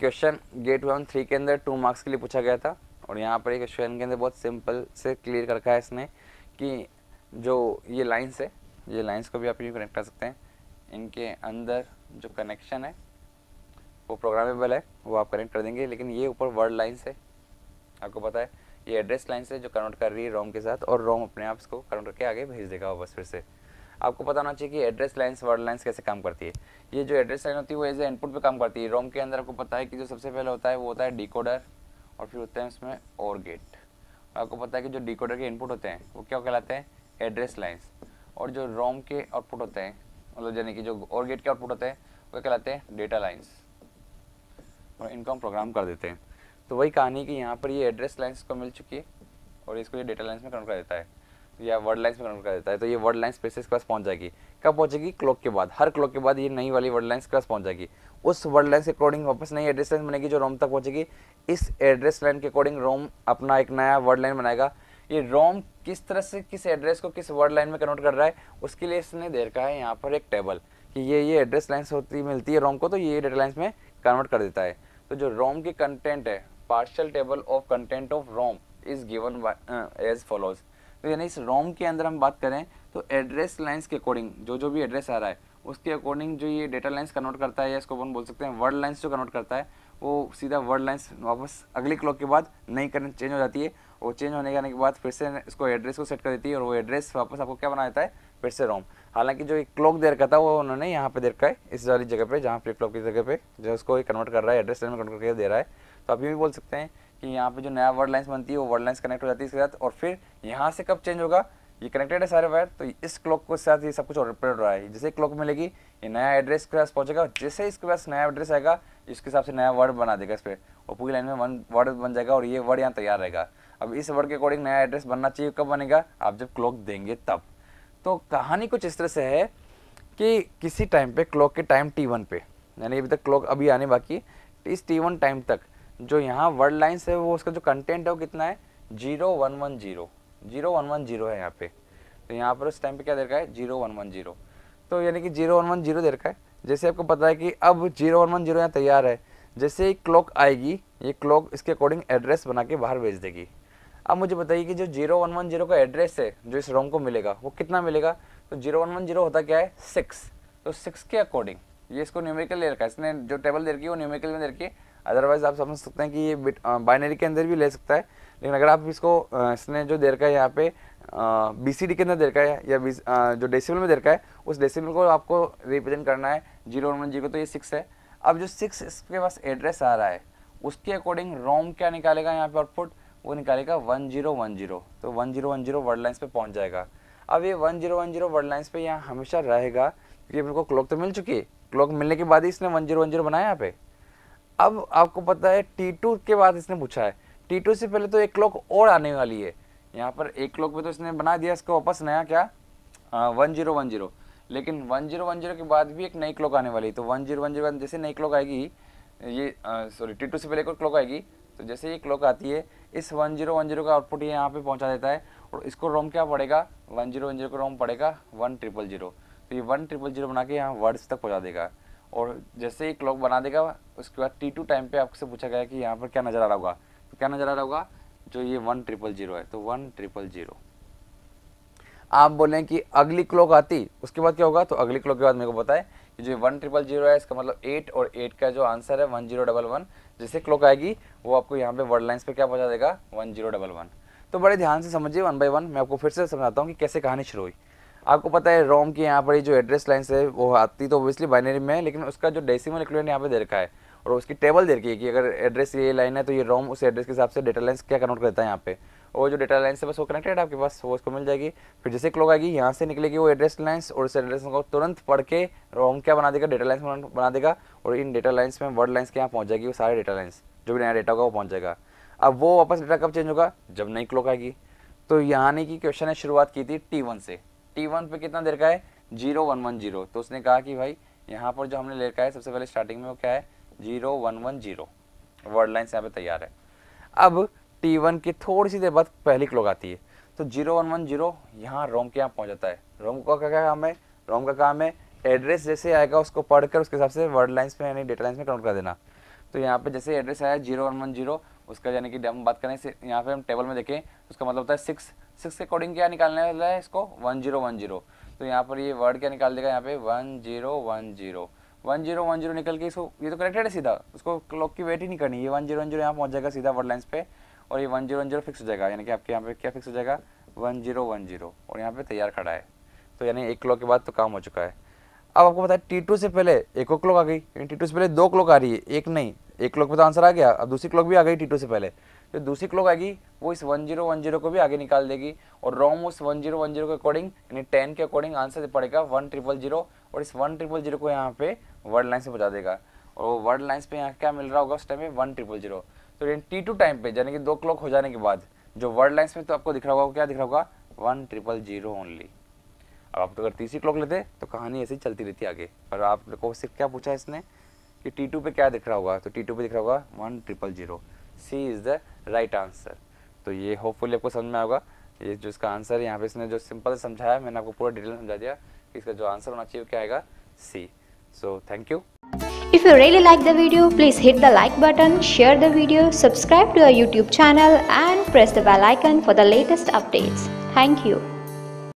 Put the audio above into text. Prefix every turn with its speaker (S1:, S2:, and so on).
S1: Question get one three के अंदर two marks के लिए पूछा गया था और यहाँ पर एक क्वेश्चन के अंदर बहुत सिंपल से क्लियर कर रखा है इसने कि जो ये लाइन्स है ये लाइन्स को भी आप यूँ कनेक्ट कर सकते हैं इनके अंदर जो कनेक्शन है वो प्रोग्रामेबल है वो आप कनेक्ट कर देंगे लेकिन ये ऊपर वर्ड लाइन्स है आपको पता है ये एड्रेस लाइन से जो कन्वर्ट कर रही है रोम के साथ और रोम अपने आप इसको कन्वर्ट करके आगे भेज देगा वापस फिर से आपको पता होना चाहिए कि एड्रेस लाइन्स वर्ड लाइन्स कैसे काम करती है ये जो एड्रेस लाइन होती है वो एज ए इनपुट पर काम करती है रोम के अंदर आपको पता है कि जो सबसे पहले होता है वो होता है डिकोडर और फिर होते हैं उसमें और गेट आपको पता है कि जो डिकोडर के इनपुट होते हैं वो क्या कहलाते हैं एड्रेस लाइन्स और जो रोम के आउटपुट होते हैं मतलब यानी कि जो और गेट के आउटपुट होते हैं वो कहलाते हैं डेटा लाइन्स और इनको हम प्रोग्राम कर देते हैं तो वही कहानी कि यहाँ पर ये एड्रेस लाइन्स को मिल चुकी है और इसको ये डेटा लाइन्स में कन्वर्ट कर देता है या वर्ड लाइन्स में कन्वर्ट कर देता है तो ये वर्ड लाइन्स फिर से इसके पास पहुँच जाएगी कब पहुँचेगी क्लॉक के बाद हर क्लॉक के बाद ये नई वाली वर्ड लाइन्स के पास पहुँच जाएगी उस वर्ड लाइन के अकॉर्डिंग वापस नई एड्रेस लाइन बनेगी जो रोम तक पहुँचेगी इस एड्रेस लाइन के अकॉर्डिंग रोम अपना एक नया वर्ड लाइन बनाएगा ये रोम किस तरह से किस एड्रेस को किस वर्ड लाइन में कन्वर्ट कर रहा है उसके लिए इसने दे रखा है यहाँ पर एक टेबल कि ये ये एड्रेस लाइन्स होती मिलती है रोम को तो ये डेटा लाइन्स में कन्वर्ट कर देता है तो जो रोम की कंटेंट है partial table of content of ROM is given as follows तो यानी इस रोम के अंदर हम बात करें तो एड्रेस लाइन्स के अकॉर्डिंग जो जो भी एड्रेस आ रहा है उसके अकॉर्डिंग जो ये डेटा लाइन्स कन्वर्ट करता है या इसको अपन बोल सकते हैं वर्ड लाइन्स जो कन्वर्ट करता है वो सीधा वर्ड लाइन्स वापस अगली क्लॉक के बाद नई करंट चेंज हो जाती है और चेंज होने के बाद फिर से इसको एड्रेस को सेट कर देती है और वो एड्रेस वापस आपको क्या बना देता है फिर से रोम हालांकि जो एक क्लॉक दे रखा था वो उन्होंने यहाँ पे दे रखा है इस वाली जगह पे जहाँ पे क्लॉक की जगह पे जो उसको कन्वर्ट कर रहा है एड्रेस कन्वर्ट करके दे रहा है तो आप ये भी बोल सकते हैं कि यहाँ पे जो नया वर्ड लाइन्स बनती है वो वर्ड लाइन्स कनेक्ट हो जाती है इसके साथ और फिर यहाँ से कब चेंज होगा ये कनेक्टेड है सारे वायर तो इस क्लॉक के साथ ये सब कुछ रिपेयर हो रहा है जैसे क्लॉक मिलेगी ये नया एड्रेस के पास पहुँचेगा जैसे इसके पास नया एड्रेस आएगा इसके हिसाब से नया वर्ड बना देगा इस पर और पूरी लाइन में वन वर्ड बन जाएगा और ये वर्ड यहाँ तैयार रहेगा अब इस वर्ड के अकॉर्डिंग नया एड्रेस बनना चाहिए कब बनेगा आप जब क्लॉक देंगे तब तो कहानी कुछ इस तरह से है कि किसी टाइम पे क्लॉक के टाइम टी वन पे यानी अभी तक क्लॉक अभी आने बाकी इस टी वन टाइम तक जो यहाँ वर्ड लाइन्स है वो उसका जो कंटेंट है वो कितना है zero one one zero zero one one zero है यहाँ पे तो यहाँ पर उस टाइम पे क्या दे रखा है जीरो वन वन जीरो तो यानी कि जीरो वन वन जीरो दे रखा है जैसे आपको पता है कि अब जीरो वन वन जीरो यहाँ तैयार है जैसे क्लॉक आएगी ये क्लॉक इसके अकॉर्डिंग एड्रेस बना के बाहर भेज देगी अब मुझे बताइए कि जो जीरो वन वन जीरो का एड्रेस है जो इस रोम को मिलेगा वो कितना मिलेगा तो जीरो वन वन जीरो होता क्या है सिक्स तो सिक्स के अकॉर्डिंग ये इसको न्यूमेरिकल ले रखा है इसने जो टेबल दे रखी है वो न्यूमेरिकल में दे रखी है अदरवाइज आप समझ सकते हैं कि ये बिट बाइनरी के अंदर भी ले सकता है लेकिन अगर आप इसको इसने जो देर का है यहाँ पे बी सी डी के अंदर देर है या बीस जो डेसिमल में देर का है उस डेसिमल को आपको रिप्रेजेंट करना है जीरो वन जीरो तो ये सिक्स है अब जो सिक्स इसके पास एड्रेस आ रहा है उसके अकॉर्डिंग रोम क्या निकालेगा यहाँ पे आउटपुट वो निकालेगा वन जीरो वन जीरो तो one zero one zero word lines पर पहुँच जाएगा अब ये one zero one zero word lines पर यहाँ हमेशा रहेगा क्योंकि मेरे को क्लॉक तो मिल चुकी है क्लॉक मिलने के बाद ही इसने वन जीरो वन जीरो बनाया यहाँ पे अब आपको पता है टी टू के बाद इसने पूछा है टी टू से पहले तो एक क्लॉक और आने वाली है यहाँ पर एक क्लॉक में तो इसने बना दिया इसको वापस नया क्या वन जीरो वन जीरो लेकिन वन जीरो वन जीरो के बाद भी एक नई क्लॉक आने वाली है तो वन जीरो वन जीरो जैसे नई क्लॉक आएगी ये सॉरी टी टू से पहले एक और क्लॉक आएगी तो जैसे ये क्लॉक आती है इस वन जीरो वन जीरो का आउटपुट ये यहाँ पर पहुँचा देता है और इसको रोम क्या पड़ेगा वन जीरो वन जीरो का रोम पड़ेगा वन ट्रिपल जीरो तो ये वन ट्रिपल जीरो बना के यहाँ वर्ड्स तक पहुँचा देगा और जैसे ही क्लॉक बना देगा उसके बाद टी टू टाइम पे आपसे पूछा गया कि यहाँ पर क्या नज़र आ रहा होगा तो क्या नज़र आ रहा होगा जो ये वन ट्रिपल जीरो है तो वन ट्रिपल जीरो आप बोलें कि अगली क्लॉक आती उसके बाद क्या होगा तो अगली क्लॉक के बाद मेरे को बताए कि जो वन ट्रिपल जीरो है इसका मतलब एट और एट का जो आंसर है वन जीरो डबल वन जैसे क्लॉक आएगी वो आपको यहाँ पे वर्ड लाइन्स पर क्या पहुँचा देगा वन जीरो डबल वन तो बड़े ध्यान से समझिए वन बाई वन मैं आपको फिर से समझाता हूँ कि कैसे कहानी शुरू हुई आपको पता है रोम की यहाँ पर जो एड्रेस लाइन्स है वो आती तो ओबियसली बाइनरी में है लेकिन उसका जो डेसिमल इक्विवेलेंट यहाँ पे दे रखा है और उसकी टेबल दे रखी है कि अगर एड्रेस ये लाइन है तो ये रोम उस एड्रेस के हिसाब से डेटा लाइन्स क्या कनेक्ट करता है यहाँ पे और जो डेटा लाइन्स है बस वो कनेक्टेड आपके पास वो उसको मिल जाएगी फिर जैसे क्लोक आएगी यहाँ से निकलेगी वो एड्रेस लाइन्स और उस एड्रेस को तुरंत पढ़ के रोम क्या बना देगा डेटा लाइन्स बना देगा और इन डेटा लाइन्स में वर्ड लाइन्स के यहाँ पहुँच जाएगी वो सारे डेटा लाइन्स जो भी नया डेटा होगा वो पहुँच जाएगा अब वो वापस डेटा कब चेंज होगा जब नई क्लोक आएगी तो यहाँ ने की क्वेश्चन ने शुरुआत की थी टी वन से टी वन पे कितना दे रखा है जीरो वन वन जीरो तो उसने कहा कि भाई यहाँ पर जो हमने ले रखा है सबसे पहले स्टार्टिंग में वो क्या है zero one one zero word line यहाँ पे तैयार है अब टी वन की थोड़ी सी देर बाद पहली क्लॉक आती है तो जीरो वन वन जीरो यहाँ रोम के यहाँ पहुँच जाता है रोम का क्या काम है रोम का काम है एड्रेस जैसे आएगा उसको पढ़कर उसके हिसाब से वर्ड लाइन्स में यानी डेटा लाइन्स में कन्वर्ट कर देना तो यहाँ पे जैसे एड्रेस आया जीरो वन वन जीरो उसका यानी कि हम बात करें यहाँ पे हम टेबल में देखें उसका मतलब होता है सिक्स सिक्स के अकॉर्डिंग क्या निकालने वाला है इसको वन जीरो वन जीरो तो यहाँ पर ये वर्ड क्या निकाल देगा यहाँ पे one zero one zero one zero one zero निकल के इसको ये तो कनेक्टेड है सीधा उसको क्लॉक की वेट ही नहीं करनी ये वन जीरो वन जीरो यहाँ पहुँच जाएगा सीधा वर्ड लाइन्स पे और ये one zero one zero fix हो जाएगा यानी कि आपके यहाँ पे क्या फिक्स हो जाएगा वन जीरो वन जीरो और यहाँ पे तैयार खड़ा है तो यानी एक क्लॉक के बाद तो काम हो चुका है अब आपको बताया टी टू से पहले एक क्लॉक आ गई टी टू से पहले दो क्लॉक आ रही है एक नहीं एक क्लॉक पे तो आंसर आ गया अब दूसरी क्लॉक भी आ गई टी से पहले जो दूसरी क्लॉक आएगी वो इस वन जीरो वन जीरो को भी आगे निकाल देगी और रॉम उस वन जीरो वन जीरो के अकॉर्डिंग यानी टेन के अकॉर्डिंग आंसर पड़ेगा वन ट्रिपल जीरो और इस वन ट्रिपल जीरो को यहाँ पे वर्ड लाइन से बचा देगा और वर्ड लाइन पे यहाँ क्या मिल रहा होगा उस टाइम में वन ट्रिपल जीरो तो टी टू टाइम पे यानी कि दो क्लॉक हो जाने के बाद जो वर्ड लाइन्स में तो आपको दिख रहा होगा क्या दिख रहा होगा वन ट्रिपल जीरो ओनली अब आप तो अगर तीसरी क्लॉक लेते तो कहानी ऐसी चलती रहती आगे पर आपको सिर्फ क्या पूछा इसने कि T2 पे क्या दिख रहा होगा तो T2 पे दिख रहा होगा one triple zero C is the right answer तो ये होपफुली आपको समझ में आएगा ये जो इसका आंसर यहाँ पे इसने जो सिंपल समझाया मैंने आपको पूरा डिटेल समझा दिया कि इसका जो आंसर होना चाहिए क्या आएगा C so thank you If you really like the video, please hit the like button, share the video, subscribe to our YouTube channel and press the bell icon for the latest updates. Thank you.